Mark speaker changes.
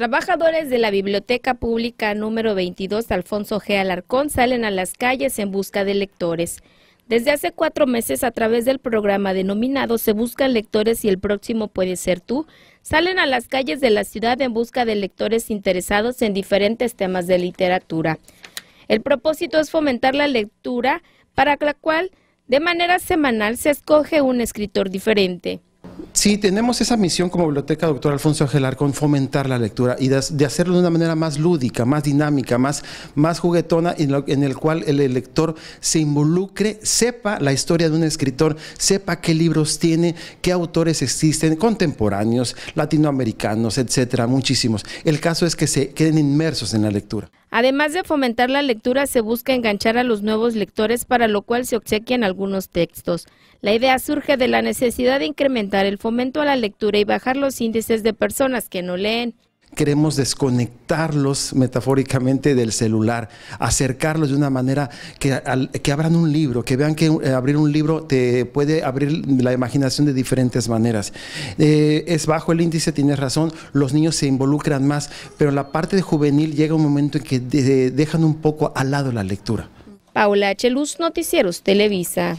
Speaker 1: Trabajadores de la Biblioteca Pública número 22 Alfonso G. Alarcón salen a las calles en busca de lectores. Desde hace cuatro meses, a través del programa denominado Se Buscan Lectores y el próximo puede ser tú, salen a las calles de la ciudad en busca de lectores interesados en diferentes temas de literatura. El propósito es fomentar la lectura, para la cual de manera semanal se escoge un escritor diferente.
Speaker 2: Sí, tenemos esa misión como biblioteca, doctor Alfonso Agelar, con fomentar la lectura y de, hacerlo de una manera más lúdica, más dinámica, más, juguetona, en, el cual el, el lector se involucre, sepa la historia de un escritor, sepa qué libros tiene, qué autores existen, contemporáneos, latinoamericanos, etcétera, muchísimos. El caso es que se queden inmersos en la lectura.
Speaker 1: Además de fomentar la lectura, se busca enganchar a los nuevos lectores, para lo cual se obsequian algunos textos. La idea surge de la necesidad de incrementar el fomento a la lectura y bajar los índices de personas que no leen
Speaker 2: queremos desconectarlos metafóricamente del celular, acercarlos de una manera que, abran un libro, que vean que eh, abrir un libro te puede abrir la imaginación de diferentes maneras. Eh, es bajo el índice, tienes razón, los niños se involucran más, pero la parte juvenil llega un momento en que dejan un poco al lado la lectura.
Speaker 1: Paula Luz, Noticieros Televisa.